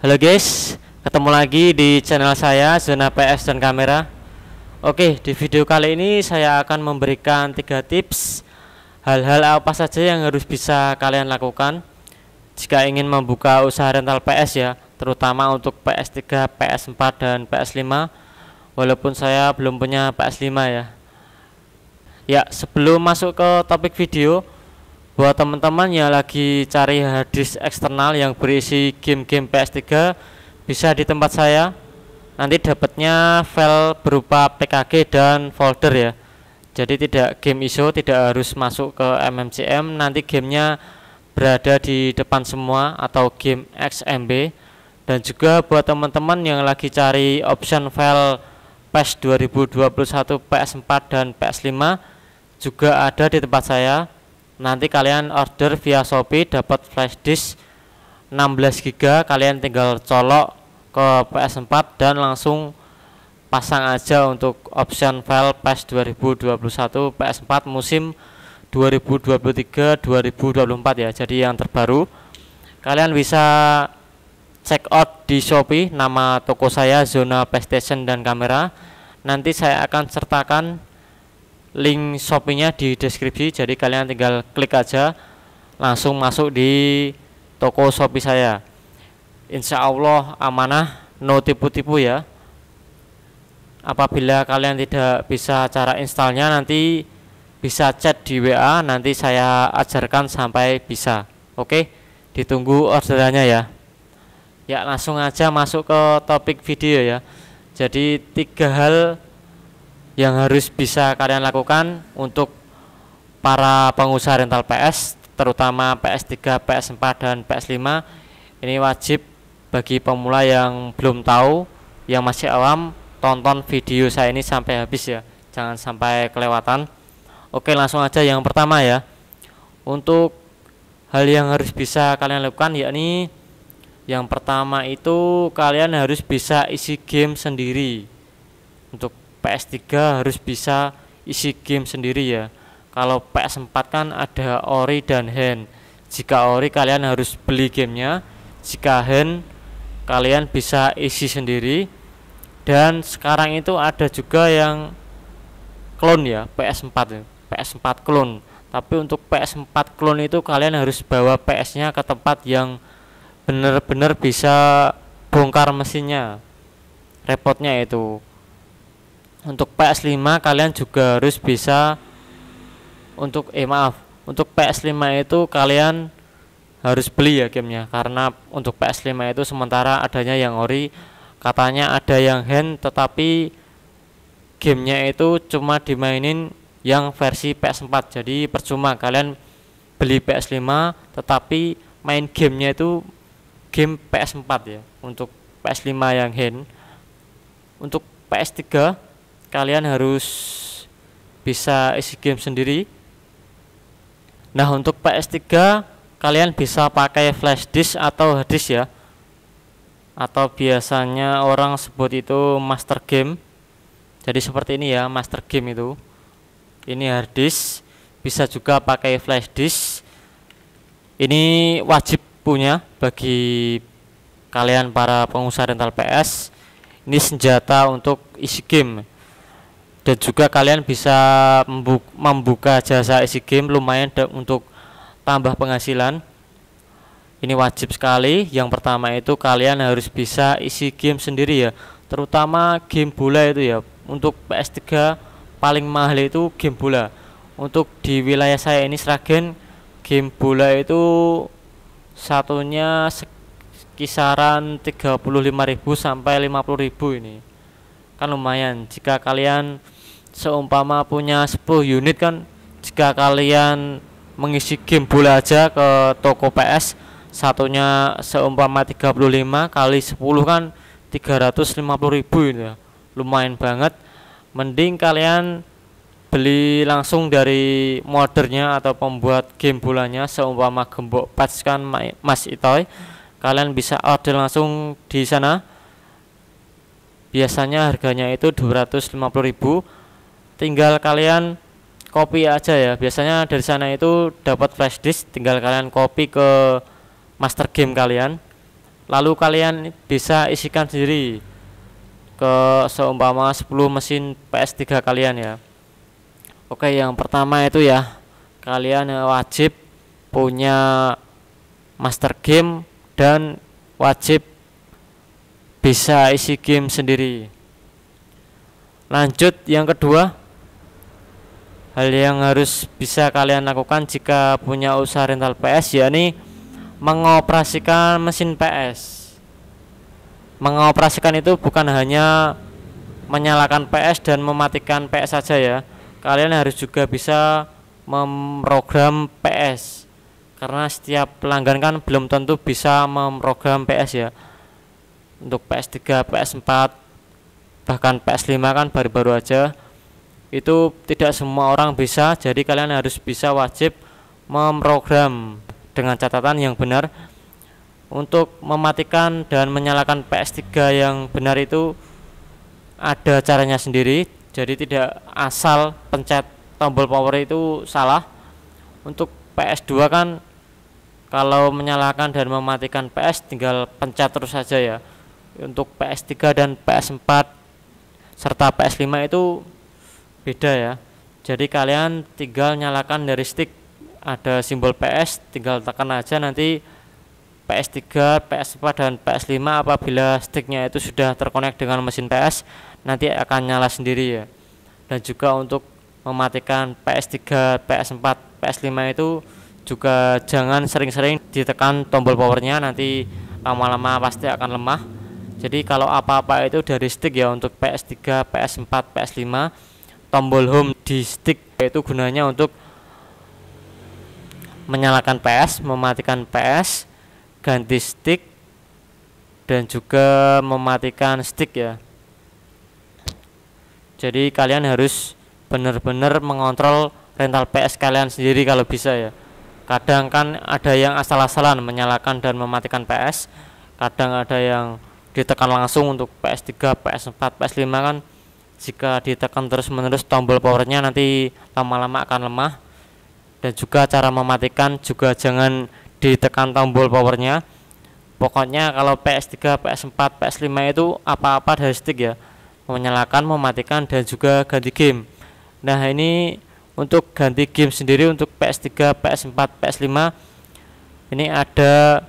Halo guys, ketemu lagi di channel saya Zona PS dan Kamera. Oke, di video kali ini saya akan memberikan tiga tips hal-hal apa saja yang harus bisa kalian lakukan jika ingin membuka usaha rental PS ya, terutama untuk PS3, PS4 dan PS5. Walaupun saya belum punya PS5 ya. Ya, sebelum masuk ke topik video, buat teman-teman yang lagi cari hadis eksternal yang berisi game-game PS3 bisa di tempat saya nanti dapatnya file berupa PKG dan folder ya jadi tidak game ISO tidak harus masuk ke MMCM nanti gamenya berada di depan semua atau game XMB dan juga buat teman-teman yang lagi cari option file PES 2021 PS4 dan PS5 e juga ada di tempat saya nanti kalian order via Shopee dapat flash disk 16 GB kalian tinggal colok ke PS4 dan langsung pasang aja untuk option file ps 2021 PS4 musim 2023 2024 ya jadi yang terbaru kalian bisa check out di Shopee nama toko saya zona PlayStation dan kamera nanti saya akan sertakan link shopee di deskripsi jadi kalian tinggal klik aja langsung masuk di toko Shopee saya Insya Allah amanah no tipu-tipu ya apabila kalian tidak bisa cara installnya nanti bisa chat di WA nanti saya ajarkan sampai bisa oke ditunggu orderannya ya ya langsung aja masuk ke topik video ya jadi tiga hal yang harus bisa kalian lakukan untuk para pengusaha rental PS terutama PS3, PS4 dan PS5 ini wajib bagi pemula yang belum tahu yang masih awam tonton video saya ini sampai habis ya jangan sampai kelewatan oke langsung aja yang pertama ya untuk hal yang harus bisa kalian lakukan yakni yang pertama itu kalian harus bisa isi game sendiri untuk PS3 harus bisa isi game sendiri ya kalau PS4 kan ada ori dan hand jika ori kalian harus beli gamenya jika hand kalian bisa isi sendiri dan sekarang itu ada juga yang clone ya PS4 ya. PS4 clone tapi untuk PS4 clone itu kalian harus bawa PS-nya ke tempat yang benar-benar bisa bongkar mesinnya repotnya itu untuk PS5 kalian juga harus bisa untuk eh maaf untuk PS5 itu kalian harus beli ya gamenya karena untuk PS5 itu sementara adanya yang ori katanya ada yang hand tetapi gamenya itu cuma dimainin yang versi PS4 jadi percuma kalian beli PS5 tetapi main gamenya itu game PS4 ya untuk PS5 yang hand untuk PS3 kalian harus bisa isi game sendiri nah untuk PS3 kalian bisa pakai flash disk atau hard disk ya atau biasanya orang sebut itu master game jadi seperti ini ya master game itu ini hard disk bisa juga pakai flash disk ini wajib punya bagi kalian para pengusaha rental PS ini senjata untuk isi game dan juga kalian bisa membuka jasa isi game lumayan untuk tambah penghasilan ini wajib sekali yang pertama itu kalian harus bisa isi game sendiri ya terutama game bola itu ya untuk PS3 paling mahal itu game bola untuk di wilayah saya ini Sragen game bola itu satunya kisaran 35.000 sampai 50.000 ini kan lumayan jika kalian seumpama punya 10 unit kan jika kalian mengisi game bola aja ke toko PS satunya seumpama 35 kali 10 kan puluh ribu gitu ya lumayan banget mending kalian beli langsung dari modernya atau pembuat game bolanya seumpama gembok patch kan Mas Itoy kalian bisa order langsung di sana biasanya harganya itu 250.000 tinggal kalian copy aja ya biasanya dari sana itu dapat flash disk tinggal kalian copy ke master game kalian lalu kalian bisa isikan sendiri ke seumpama 10 mesin PS3 kalian ya Oke yang pertama itu ya kalian wajib punya master game dan wajib bisa isi game sendiri lanjut yang kedua hal yang harus bisa kalian lakukan jika punya usaha rental PS yakni mengoperasikan mesin PS mengoperasikan itu bukan hanya menyalakan PS dan mematikan PS saja ya kalian harus juga bisa memprogram PS karena setiap pelanggan kan belum tentu bisa memprogram PS ya untuk PS3, PS4 bahkan PS5 kan baru-baru aja itu tidak semua orang bisa jadi kalian harus bisa wajib memprogram dengan catatan yang benar untuk mematikan dan menyalakan PS3 yang benar itu ada caranya sendiri jadi tidak asal pencet tombol power itu salah untuk PS2 kan kalau menyalakan dan mematikan PS tinggal pencet terus saja ya untuk PS3 dan PS4 serta PS5 itu beda ya jadi kalian tinggal nyalakan dari stick ada simbol PS tinggal tekan aja nanti PS3, PS4 dan PS5 apabila sticknya itu sudah terkonek dengan mesin PS nanti akan nyala sendiri ya dan juga untuk mematikan PS3, PS4, PS5 itu juga jangan sering-sering ditekan tombol powernya nanti lama-lama pasti akan lemah jadi kalau apa-apa itu dari stick ya untuk PS3, PS4, PS5 tombol home di stick itu gunanya untuk menyalakan PS, mematikan PS, ganti stick dan juga mematikan stick ya. Jadi kalian harus benar-benar mengontrol rental PS kalian sendiri kalau bisa ya. Kadang kan ada yang asal-asalan menyalakan dan mematikan PS, kadang ada yang ditekan langsung untuk PS3, PS4, PS5 kan jika ditekan terus-menerus tombol powernya nanti lama-lama akan lemah dan juga cara mematikan juga jangan ditekan tombol powernya pokoknya kalau PS3, PS4, PS5 itu apa-apa dari stick ya menyalakan, mematikan dan juga ganti game nah ini untuk ganti game sendiri untuk PS3, PS4, PS5 ini ada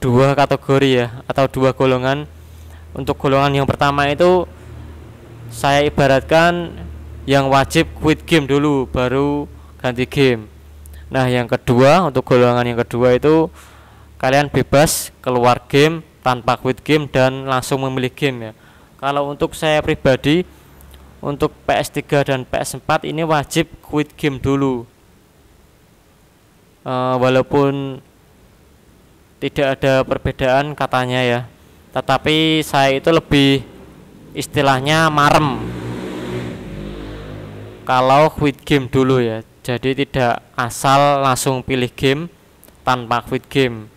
dua kategori ya atau dua golongan untuk golongan yang pertama itu saya ibaratkan yang wajib quit game dulu baru ganti game nah yang kedua untuk golongan yang kedua itu kalian bebas keluar game tanpa quit game dan langsung memilih game ya kalau untuk saya pribadi untuk PS3 dan PS4 ini wajib quit game dulu uh, walaupun tidak ada perbedaan katanya ya tetapi saya itu lebih istilahnya marem kalau quit game dulu ya jadi tidak asal langsung pilih game tanpa quit game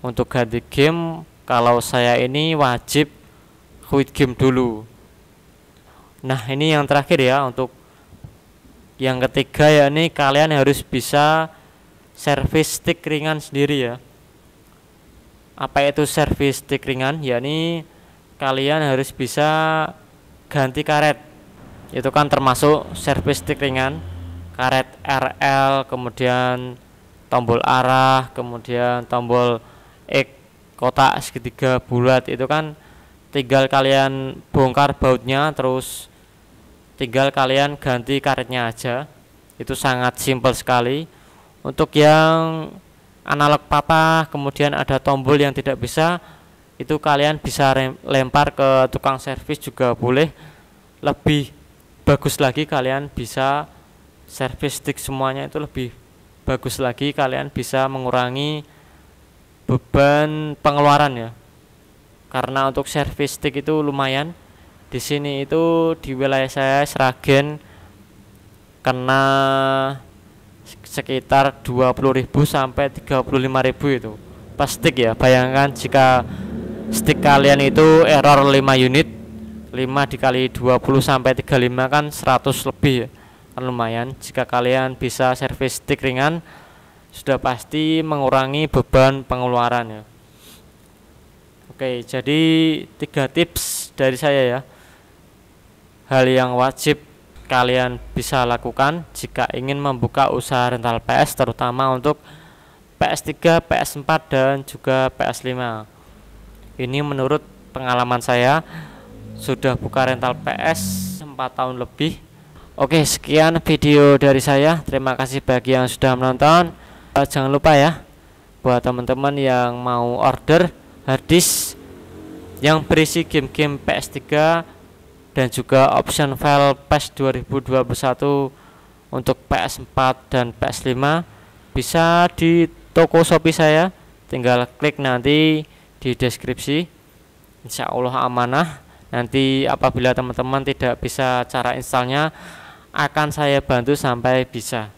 untuk ganti game kalau saya ini wajib quit game dulu nah ini yang terakhir ya untuk yang ketiga ya ini kalian harus bisa service stick ringan sendiri ya apa itu servis stick ringan yakni kalian harus bisa ganti karet itu kan termasuk servis stick ringan karet RL kemudian tombol arah kemudian tombol X kotak segitiga bulat itu kan tinggal kalian bongkar bautnya terus tinggal kalian ganti karetnya aja itu sangat simpel sekali untuk yang analog papa kemudian ada tombol yang tidak bisa itu kalian bisa lempar ke tukang servis juga boleh lebih bagus lagi kalian bisa servis stick semuanya itu lebih bagus lagi kalian bisa mengurangi beban pengeluaran ya karena untuk servis stick itu lumayan di sini itu di wilayah saya Seragen kena sekitar 20.000 sampai 35.000 itu pas stick ya bayangkan jika stick kalian itu error 5 unit 5 dikali 20 sampai 35 kan 100 lebih ya. kan lumayan jika kalian bisa servis stick ringan sudah pasti mengurangi beban pengeluaran ya Oke jadi tiga tips dari saya ya hal yang wajib kalian bisa lakukan jika ingin membuka usaha rental PS terutama untuk PS3, PS4 dan juga PS5. Ini menurut pengalaman saya sudah buka rental PS 4 tahun lebih. Oke, sekian video dari saya. Terima kasih bagi yang sudah menonton. Eh, jangan lupa ya buat teman-teman yang mau order harddisk yang berisi game-game PS3, dan juga option file patch 2021 untuk PS4 dan PS5 bisa di toko Shopee saya tinggal klik nanti di deskripsi Insya Allah amanah nanti apabila teman-teman tidak bisa cara installnya akan saya bantu sampai bisa